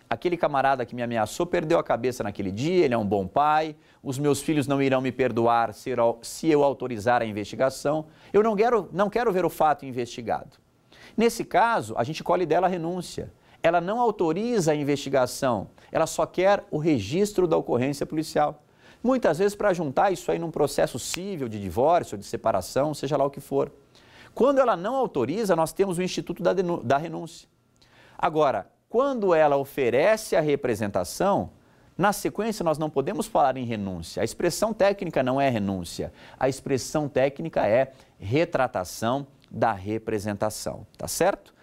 Aquele camarada que me ameaçou perdeu a cabeça naquele dia, ele é um bom pai, os meus filhos não irão me perdoar se eu autorizar a investigação. Eu não quero, não quero ver o fato investigado. Nesse caso, a gente colhe dela a renúncia ela não autoriza a investigação, ela só quer o registro da ocorrência policial muitas vezes para juntar isso aí num processo civil de divórcio, de separação, seja lá o que for. Quando ela não autoriza, nós temos o Instituto da, da Renúncia. Agora, quando ela oferece a representação, na sequência nós não podemos falar em renúncia. A expressão técnica não é renúncia. A expressão técnica é retratação da representação, tá certo?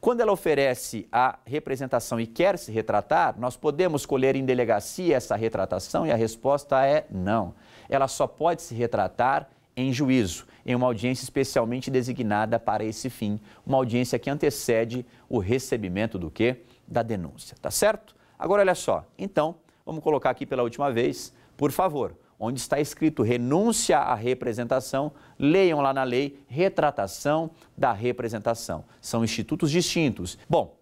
Quando ela oferece a representação e quer se retratar, nós podemos colher em delegacia essa retratação e a resposta é não. Ela só pode se retratar em juízo, em uma audiência especialmente designada para esse fim, uma audiência que antecede o recebimento do quê? Da denúncia, tá certo? Agora olha só. Então, vamos colocar aqui pela última vez, por favor, onde está escrito renúncia à representação, leiam lá na lei retratação da representação. São institutos distintos. Bom,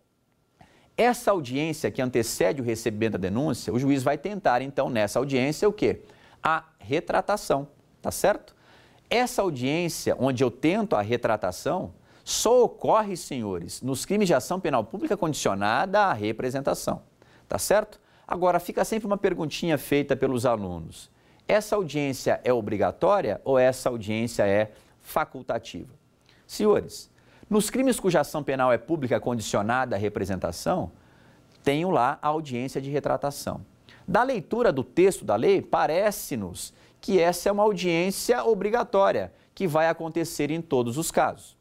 essa audiência que antecede o recebimento da denúncia, o juiz vai tentar então nessa audiência o quê? A retratação, tá certo? Essa audiência onde eu tento a retratação só ocorre, senhores, nos crimes de ação penal pública condicionada à representação, tá certo? Agora fica sempre uma perguntinha feita pelos alunos. Essa audiência é obrigatória ou essa audiência é facultativa? Senhores, nos crimes cuja ação penal é pública condicionada à representação, tenho lá a audiência de retratação. Da leitura do texto da lei, parece-nos que essa é uma audiência obrigatória, que vai acontecer em todos os casos.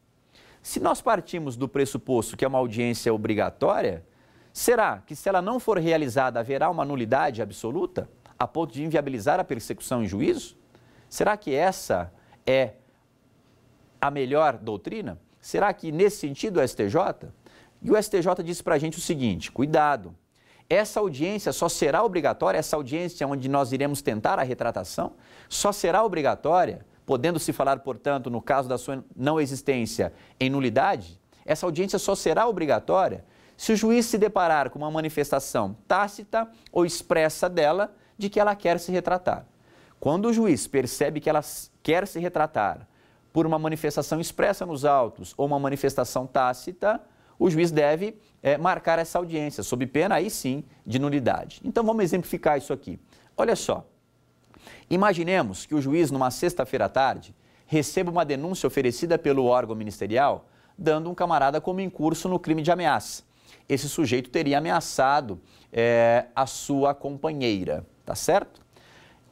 Se nós partimos do pressuposto que é uma audiência obrigatória, será que se ela não for realizada haverá uma nulidade absoluta? a ponto de inviabilizar a persecução em juízo? Será que essa é a melhor doutrina? Será que nesse sentido o STJ? E o STJ disse para a gente o seguinte: cuidado, essa audiência só será obrigatória, essa audiência onde nós iremos tentar a retratação, só será obrigatória, podendo se falar, portanto, no caso da sua não existência em nulidade, essa audiência só será obrigatória se o juiz se deparar com uma manifestação tácita ou expressa dela de que ela quer se retratar. Quando o juiz percebe que ela quer se retratar por uma manifestação expressa nos autos ou uma manifestação tácita, o juiz deve é, marcar essa audiência, sob pena aí sim de nulidade. Então vamos exemplificar isso aqui. Olha só. Imaginemos que o juiz, numa sexta-feira à tarde, receba uma denúncia oferecida pelo órgão ministerial dando um camarada como incurso no crime de ameaça. Esse sujeito teria ameaçado é, a sua companheira tá certo?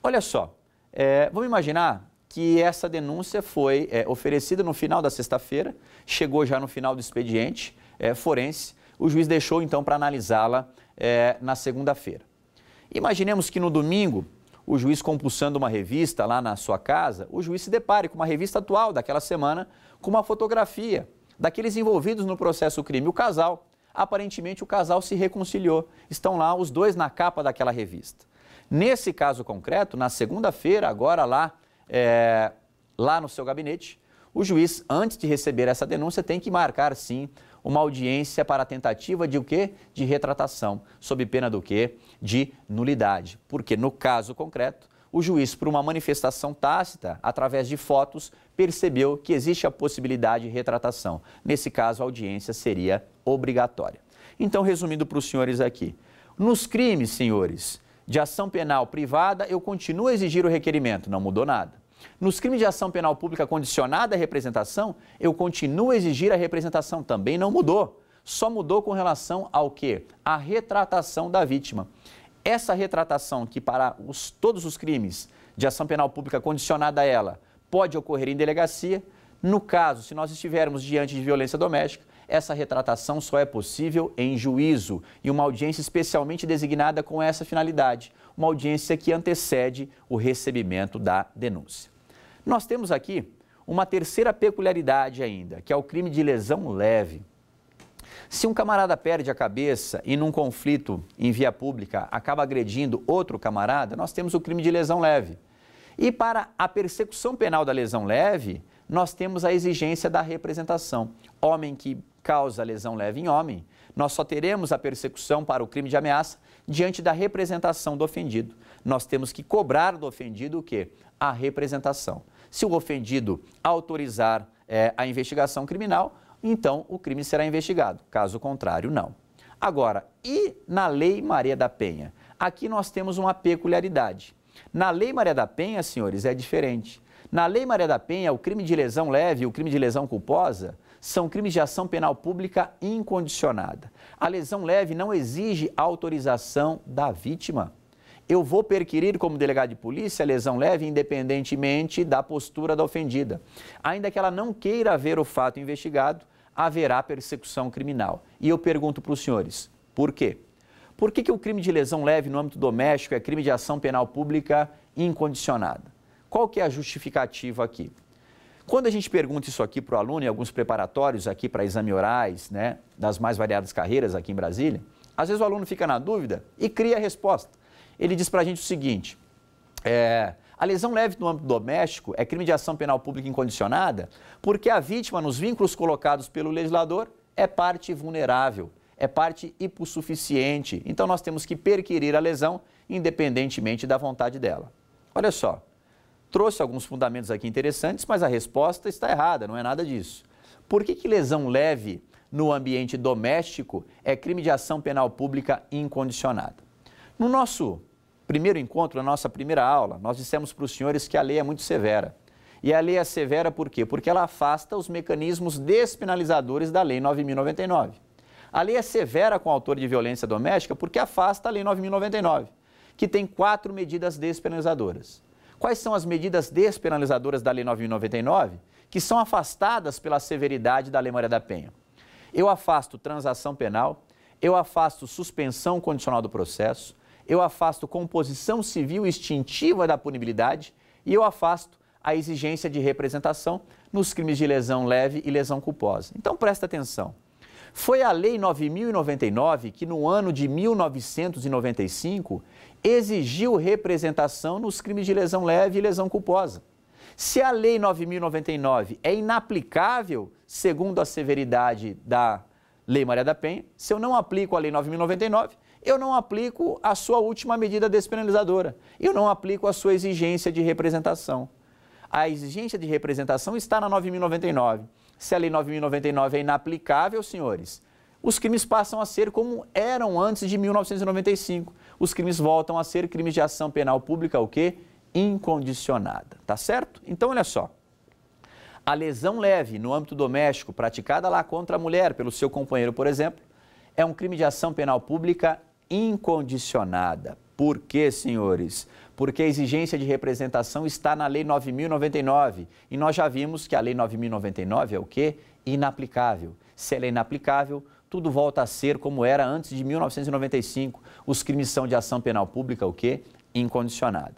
Olha só, é, vamos imaginar que essa denúncia foi é, oferecida no final da sexta-feira, chegou já no final do expediente é, forense, o juiz deixou então para analisá-la é, na segunda-feira. Imaginemos que no domingo, o juiz compulsando uma revista lá na sua casa, o juiz se depare com uma revista atual daquela semana, com uma fotografia daqueles envolvidos no processo crime, o casal. Aparentemente o casal se reconciliou, estão lá os dois na capa daquela revista. Nesse caso concreto, na segunda-feira, agora lá, é, lá no seu gabinete, o juiz, antes de receber essa denúncia, tem que marcar sim uma audiência para tentativa de o quê? De retratação, sob pena do quê? De nulidade. Porque no caso concreto, o juiz, por uma manifestação tácita, através de fotos, percebeu que existe a possibilidade de retratação. Nesse caso, a audiência seria obrigatória. Então, resumindo para os senhores aqui, nos crimes, senhores, de ação penal privada, eu continuo a exigir o requerimento, não mudou nada. Nos crimes de ação penal pública condicionada à representação, eu continuo a exigir a representação, também não mudou. Só mudou com relação ao quê? A retratação da vítima. Essa retratação que para os, todos os crimes de ação penal pública condicionada a ela pode ocorrer em delegacia, no caso, se nós estivermos diante de violência doméstica, essa retratação só é possível em juízo e uma audiência especialmente designada com essa finalidade, uma audiência que antecede o recebimento da denúncia. Nós temos aqui uma terceira peculiaridade ainda, que é o crime de lesão leve. Se um camarada perde a cabeça e num conflito em via pública acaba agredindo outro camarada, nós temos o crime de lesão leve. E para a persecução penal da lesão leve, nós temos a exigência da representação. Homem que causa lesão leve em homem, nós só teremos a persecução para o crime de ameaça diante da representação do ofendido. Nós temos que cobrar do ofendido o quê? A representação. Se o ofendido autorizar é, a investigação criminal, então o crime será investigado. Caso contrário, não. Agora, e na Lei Maria da Penha? Aqui nós temos uma peculiaridade. Na Lei Maria da Penha, senhores, é diferente. Na Lei Maria da Penha, o crime de lesão leve e o crime de lesão culposa são crimes de ação penal pública incondicionada. A lesão leve não exige autorização da vítima. Eu vou perquirir como delegado de polícia a lesão leve independentemente da postura da ofendida. Ainda que ela não queira ver o fato investigado, haverá persecução criminal. E eu pergunto para os senhores, por quê? Por que, que o crime de lesão leve no âmbito doméstico é crime de ação penal pública incondicionada? Qual que é a justificativa aqui? Quando a gente pergunta isso aqui para o aluno, em alguns preparatórios aqui para exame orais, né, das mais variadas carreiras aqui em Brasília, às vezes o aluno fica na dúvida e cria a resposta. Ele diz para a gente o seguinte, é, a lesão leve no âmbito doméstico é crime de ação penal pública incondicionada porque a vítima, nos vínculos colocados pelo legislador, é parte vulnerável, é parte hipossuficiente. Então nós temos que perquirir a lesão independentemente da vontade dela. Olha só, trouxe alguns fundamentos aqui interessantes, mas a resposta está errada, não é nada disso. Por que, que lesão leve no ambiente doméstico é crime de ação penal pública incondicionada? No nosso primeiro encontro, na nossa primeira aula, nós dissemos para os senhores que a lei é muito severa. E a lei é severa por quê? Porque ela afasta os mecanismos despenalizadores da Lei 9099. A lei é severa com o autor de violência doméstica porque afasta a Lei 9099, que tem quatro medidas despenalizadoras. Quais são as medidas despenalizadoras da Lei 9.099 que são afastadas pela severidade da Lei Maria da Penha? Eu afasto transação penal, eu afasto suspensão condicional do processo, eu afasto composição civil extintiva da punibilidade e eu afasto a exigência de representação nos crimes de lesão leve e lesão culposa. Então presta atenção. Foi a Lei 9099 que, no ano de 1995, exigiu representação nos crimes de lesão leve e lesão culposa. Se a Lei 9099 é inaplicável, segundo a severidade da Lei Maria da Penha, se eu não aplico a Lei 9099, eu não aplico a sua última medida despenalizadora, eu não aplico a sua exigência de representação. A exigência de representação está na 9099. Se a Lei 9.099 é inaplicável, senhores, os crimes passam a ser como eram antes de 1995. Os crimes voltam a ser crimes de ação penal pública, o quê? Incondicionada, tá certo? Então, olha só. A lesão leve no âmbito doméstico praticada lá contra a mulher pelo seu companheiro, por exemplo, é um crime de ação penal pública incondicionada. Por quê, senhores? porque a exigência de representação está na Lei 9.099. E nós já vimos que a Lei 9.099 é o quê? Inaplicável. Se ela é inaplicável, tudo volta a ser como era antes de 1995. Os crimes são de ação penal pública, o quê? Incondicionada.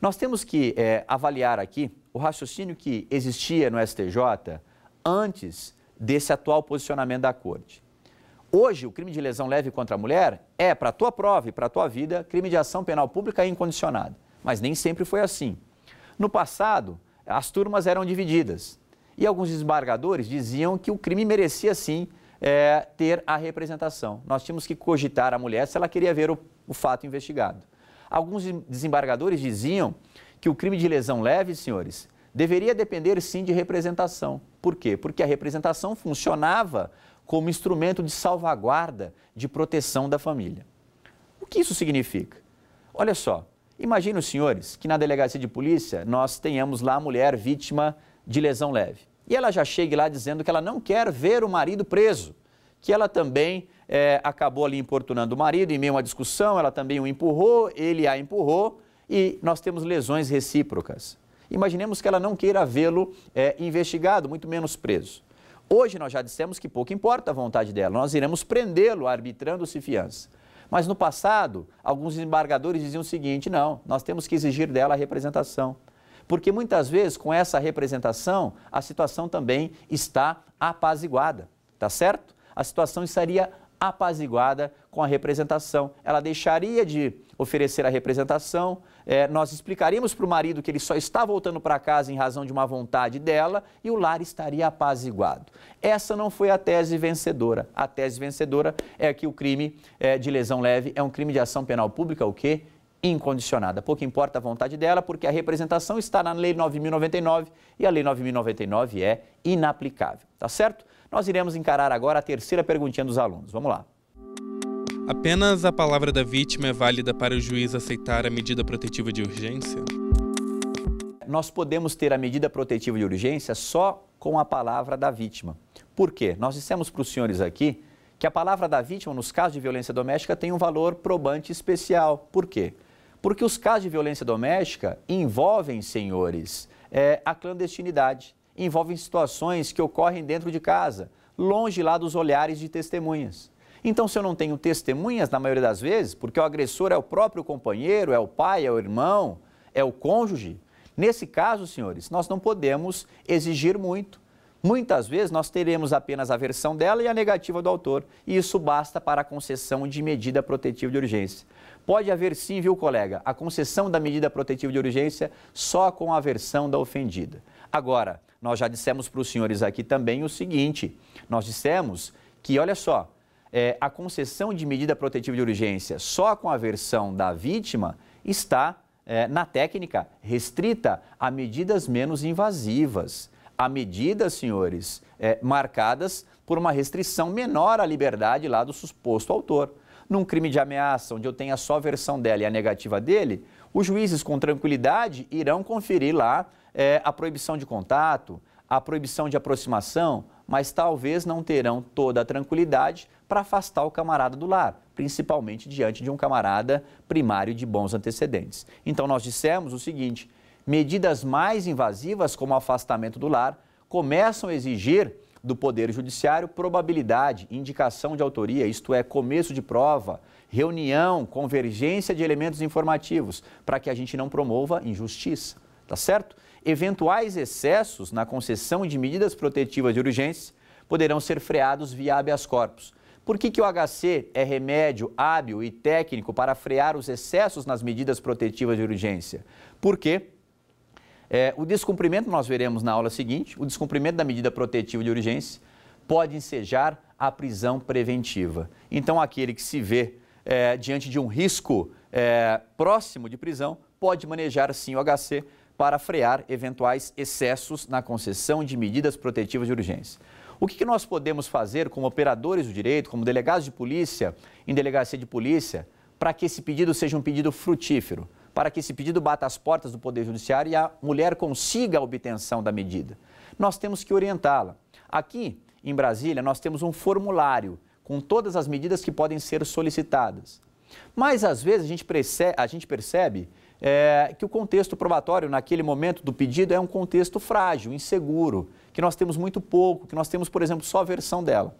Nós temos que é, avaliar aqui o raciocínio que existia no STJ antes desse atual posicionamento da Corte. Hoje, o crime de lesão leve contra a mulher é, para a tua prova e para a tua vida, crime de ação penal pública incondicionada. Mas nem sempre foi assim. No passado, as turmas eram divididas. E alguns desembargadores diziam que o crime merecia sim é, ter a representação. Nós tínhamos que cogitar a mulher se ela queria ver o, o fato investigado. Alguns desembargadores diziam que o crime de lesão leve, senhores, deveria depender sim de representação. Por quê? Porque a representação funcionava como instrumento de salvaguarda de proteção da família. O que isso significa? Olha só, imagine os senhores que na delegacia de polícia nós tenhamos lá a mulher vítima de lesão leve. E ela já chegue lá dizendo que ela não quer ver o marido preso, que ela também é, acabou ali importunando o marido em meio a uma discussão, ela também o empurrou, ele a empurrou e nós temos lesões recíprocas. Imaginemos que ela não queira vê-lo é, investigado, muito menos preso. Hoje nós já dissemos que pouco importa a vontade dela, nós iremos prendê-lo arbitrando-se fiança. Mas no passado, alguns embargadores diziam o seguinte: não, nós temos que exigir dela a representação. Porque muitas vezes, com essa representação, a situação também está apaziguada, tá certo? A situação estaria apaziguada com a representação. Ela deixaria de oferecer a representação. É, nós explicaríamos para o marido que ele só está voltando para casa em razão de uma vontade dela e o lar estaria apaziguado. Essa não foi a tese vencedora. A tese vencedora é que o crime é, de lesão leve é um crime de ação penal pública, o quê? incondicionada. Pouco importa a vontade dela, porque a representação está na Lei 9.099 e a Lei 9.099 é inaplicável, tá certo? Nós iremos encarar agora a terceira perguntinha dos alunos. Vamos lá. Apenas a palavra da vítima é válida para o juiz aceitar a medida protetiva de urgência? Nós podemos ter a medida protetiva de urgência só com a palavra da vítima. Por quê? Nós dissemos para os senhores aqui que a palavra da vítima, nos casos de violência doméstica, tem um valor probante especial. Por quê? Porque os casos de violência doméstica envolvem, senhores, é, a clandestinidade, envolvem situações que ocorrem dentro de casa, longe lá dos olhares de testemunhas. Então, se eu não tenho testemunhas, na maioria das vezes, porque o agressor é o próprio companheiro, é o pai, é o irmão, é o cônjuge, nesse caso, senhores, nós não podemos exigir muito. Muitas vezes nós teremos apenas a versão dela e a negativa do autor, e isso basta para a concessão de medida protetiva de urgência. Pode haver sim, viu, colega, a concessão da medida protetiva de urgência só com a versão da ofendida. Agora, nós já dissemos para os senhores aqui também o seguinte: nós dissemos que, olha só, é, a concessão de medida protetiva de urgência só com a versão da vítima está é, na técnica restrita a medidas menos invasivas, a medidas, senhores, é, marcadas por uma restrição menor à liberdade lá do suposto autor. Num crime de ameaça, onde eu tenho a só versão dela e a negativa dele, os juízes, com tranquilidade, irão conferir lá é, a proibição de contato, a proibição de aproximação, mas talvez não terão toda a tranquilidade para afastar o camarada do lar, principalmente diante de um camarada primário de bons antecedentes. Então, nós dissemos o seguinte: medidas mais invasivas, como afastamento do lar, começam a exigir do Poder Judiciário probabilidade, indicação de autoria, isto é, começo de prova, reunião, convergência de elementos informativos, para que a gente não promova injustiça, tá certo? Eventuais excessos na concessão de medidas protetivas de urgência poderão ser freados via habeas corpus, por que, que o HC é remédio hábil e técnico para frear os excessos nas medidas protetivas de urgência? Porque é, o descumprimento, nós veremos na aula seguinte, o descumprimento da medida protetiva de urgência pode ensejar a prisão preventiva. Então, aquele que se vê é, diante de um risco é, próximo de prisão pode manejar sim o HC para frear eventuais excessos na concessão de medidas protetivas de urgência. O que, que nós podemos fazer como operadores do direito, como delegados de polícia, em delegacia de polícia, para que esse pedido seja um pedido frutífero? Para que esse pedido bata as portas do Poder Judiciário e a mulher consiga a obtenção da medida? Nós temos que orientá-la. Aqui, em Brasília, nós temos um formulário com todas as medidas que podem ser solicitadas. Mas, às vezes, a gente percebe, a gente percebe é, que o contexto probatório, naquele momento do pedido, é um contexto frágil, inseguro que nós temos muito pouco, que nós temos, por exemplo, só a versão dela.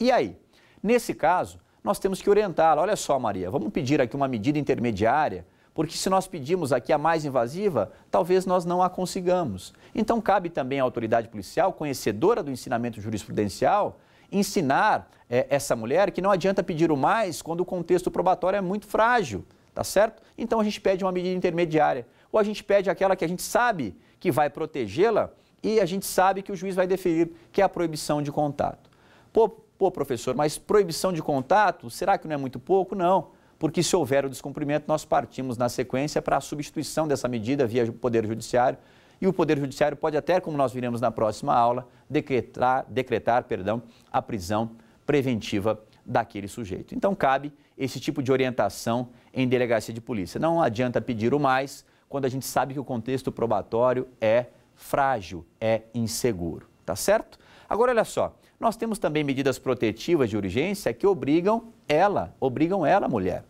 E aí? Nesse caso, nós temos que orientá-la. Olha só, Maria, vamos pedir aqui uma medida intermediária, porque se nós pedimos aqui a mais invasiva, talvez nós não a consigamos. Então, cabe também à autoridade policial, conhecedora do ensinamento jurisprudencial, ensinar é, essa mulher que não adianta pedir o mais quando o contexto probatório é muito frágil, tá certo? Então, a gente pede uma medida intermediária. Ou a gente pede aquela que a gente sabe que vai protegê-la e a gente sabe que o juiz vai deferir que é a proibição de contato. Pô, pô, professor, mas proibição de contato, será que não é muito pouco? Não, porque se houver o descumprimento, nós partimos na sequência para a substituição dessa medida via Poder Judiciário e o Poder Judiciário pode até, como nós viremos na próxima aula, decretar, decretar perdão, a prisão preventiva daquele sujeito. Então, cabe esse tipo de orientação em delegacia de polícia. Não adianta pedir o mais quando a gente sabe que o contexto probatório é frágil, é inseguro, tá certo? Agora olha só, nós temos também medidas protetivas de urgência que obrigam ela, obrigam ela, mulher.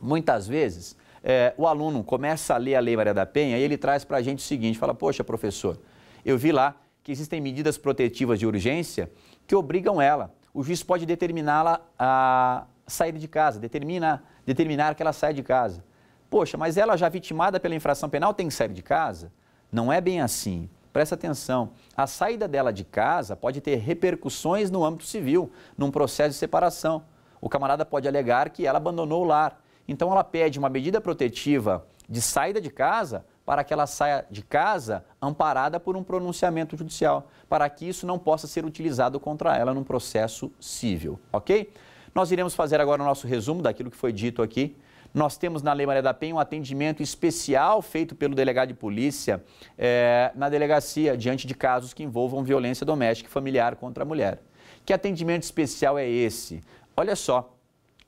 Muitas vezes é, o aluno começa a ler a Lei Maria da Penha e ele traz para a gente o seguinte, fala, poxa, professor, eu vi lá que existem medidas protetivas de urgência que obrigam ela. O juiz pode determiná-la a sair de casa, determina, determinar que ela saia de casa. Poxa, mas ela já vitimada pela infração penal tem que sair de casa? Não é bem assim. Presta atenção. A saída dela de casa pode ter repercussões no âmbito civil, num processo de separação. O camarada pode alegar que ela abandonou o lar. Então ela pede uma medida protetiva de saída de casa para que ela saia de casa amparada por um pronunciamento judicial, para que isso não possa ser utilizado contra ela num processo civil, ok? Nós iremos fazer agora o nosso resumo daquilo que foi dito aqui nós temos na Lei Maria da Penha um atendimento especial feito pelo delegado de polícia é, na delegacia, diante de casos que envolvam violência doméstica e familiar contra a mulher. Que atendimento especial é esse? Olha só,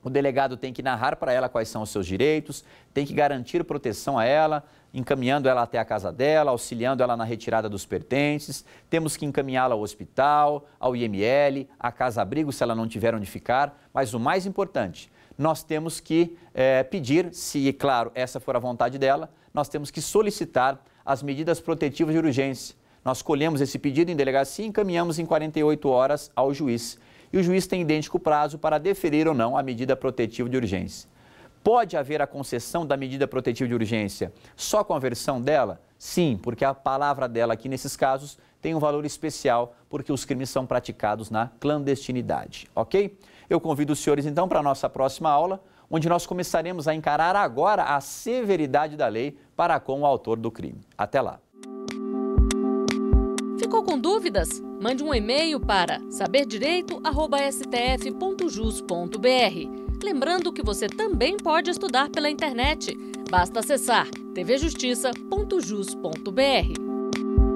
o delegado tem que narrar para ela quais são os seus direitos, tem que garantir proteção a ela, encaminhando ela até a casa dela, auxiliando ela na retirada dos pertences. Temos que encaminhá-la ao hospital, ao IML, à casa-abrigo se ela não tiver onde ficar. Mas o mais importante, nós temos que é, pedir, se, claro, essa for a vontade dela, nós temos que solicitar as medidas protetivas de urgência. Nós colhemos esse pedido em delegacia e encaminhamos em 48 horas ao juiz. E o juiz tem idêntico prazo para deferir ou não a medida protetiva de urgência. Pode haver a concessão da medida protetiva de urgência só com a versão dela? Sim, porque a palavra dela aqui nesses casos tem um valor especial, porque os crimes são praticados na clandestinidade, ok? Eu convido os senhores então para a nossa próxima aula, onde nós começaremos a encarar agora a severidade da lei para com o autor do crime. Até lá. Ficou com dúvidas? Mande um e-mail para saberdireito@stf.jus.br. Lembrando que você também pode estudar pela internet. Basta acessar tvjustiça.jus.br.